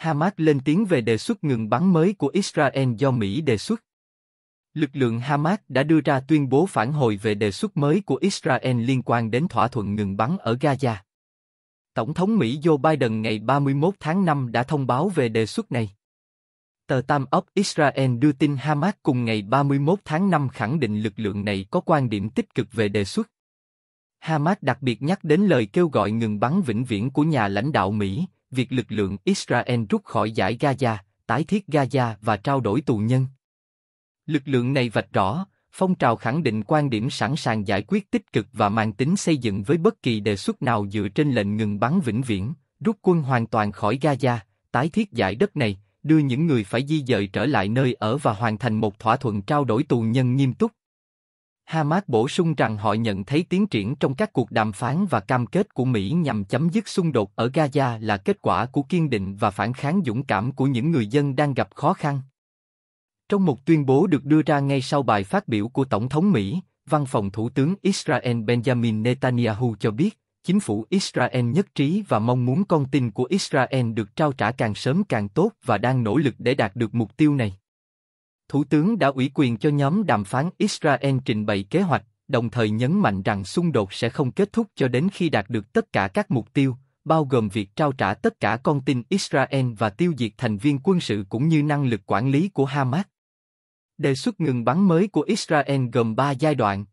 Hamas lên tiếng về đề xuất ngừng bắn mới của Israel do Mỹ đề xuất. Lực lượng Hamas đã đưa ra tuyên bố phản hồi về đề xuất mới của Israel liên quan đến thỏa thuận ngừng bắn ở Gaza. Tổng thống Mỹ Joe Biden ngày 31 tháng 5 đã thông báo về đề xuất này. Tờ Tam Ốc Israel đưa tin Hamas cùng ngày 31 tháng 5 khẳng định lực lượng này có quan điểm tích cực về đề xuất. Hamas đặc biệt nhắc đến lời kêu gọi ngừng bắn vĩnh viễn của nhà lãnh đạo Mỹ, việc lực lượng Israel rút khỏi giải Gaza, tái thiết Gaza và trao đổi tù nhân. Lực lượng này vạch rõ, phong trào khẳng định quan điểm sẵn sàng giải quyết tích cực và mang tính xây dựng với bất kỳ đề xuất nào dựa trên lệnh ngừng bắn vĩnh viễn, rút quân hoàn toàn khỏi Gaza, tái thiết giải đất này, đưa những người phải di dời trở lại nơi ở và hoàn thành một thỏa thuận trao đổi tù nhân nghiêm túc. Hamas bổ sung rằng họ nhận thấy tiến triển trong các cuộc đàm phán và cam kết của Mỹ nhằm chấm dứt xung đột ở Gaza là kết quả của kiên định và phản kháng dũng cảm của những người dân đang gặp khó khăn. Trong một tuyên bố được đưa ra ngay sau bài phát biểu của Tổng thống Mỹ, Văn phòng Thủ tướng Israel Benjamin Netanyahu cho biết, chính phủ Israel nhất trí và mong muốn con tin của Israel được trao trả càng sớm càng tốt và đang nỗ lực để đạt được mục tiêu này. Thủ tướng đã ủy quyền cho nhóm đàm phán Israel trình bày kế hoạch, đồng thời nhấn mạnh rằng xung đột sẽ không kết thúc cho đến khi đạt được tất cả các mục tiêu, bao gồm việc trao trả tất cả con tin Israel và tiêu diệt thành viên quân sự cũng như năng lực quản lý của Hamas. Đề xuất ngừng bắn mới của Israel gồm 3 giai đoạn.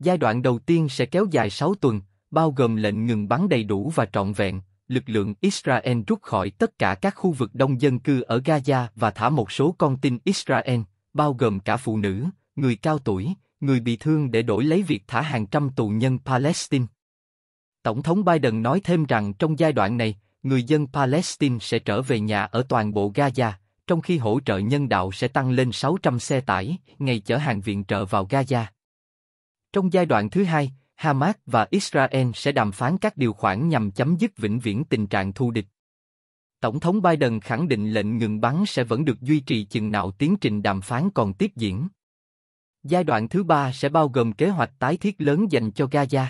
Giai đoạn đầu tiên sẽ kéo dài 6 tuần, bao gồm lệnh ngừng bắn đầy đủ và trọn vẹn, lực lượng Israel rút khỏi tất cả các khu vực đông dân cư ở Gaza và thả một số con tin Israel, bao gồm cả phụ nữ, người cao tuổi, người bị thương để đổi lấy việc thả hàng trăm tù nhân Palestine. Tổng thống Biden nói thêm rằng trong giai đoạn này, người dân Palestine sẽ trở về nhà ở toàn bộ Gaza, trong khi hỗ trợ nhân đạo sẽ tăng lên 600 xe tải, ngày chở hàng viện trợ vào Gaza. Trong giai đoạn thứ hai, Hamas và Israel sẽ đàm phán các điều khoản nhằm chấm dứt vĩnh viễn tình trạng thù địch. Tổng thống Biden khẳng định lệnh ngừng bắn sẽ vẫn được duy trì chừng nào tiến trình đàm phán còn tiếp diễn. Giai đoạn thứ ba sẽ bao gồm kế hoạch tái thiết lớn dành cho Gaza.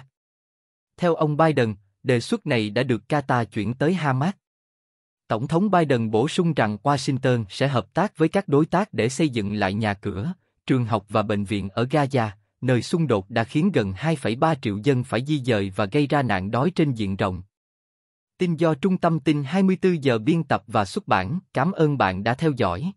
Theo ông Biden, đề xuất này đã được Qatar chuyển tới Hamas. Tổng thống Biden bổ sung rằng Washington sẽ hợp tác với các đối tác để xây dựng lại nhà cửa, trường học và bệnh viện ở Gaza, nơi xung đột đã khiến gần 2,3 triệu dân phải di dời và gây ra nạn đói trên diện rộng. Tin do Trung tâm tin 24 giờ biên tập và xuất bản. Cảm ơn bạn đã theo dõi.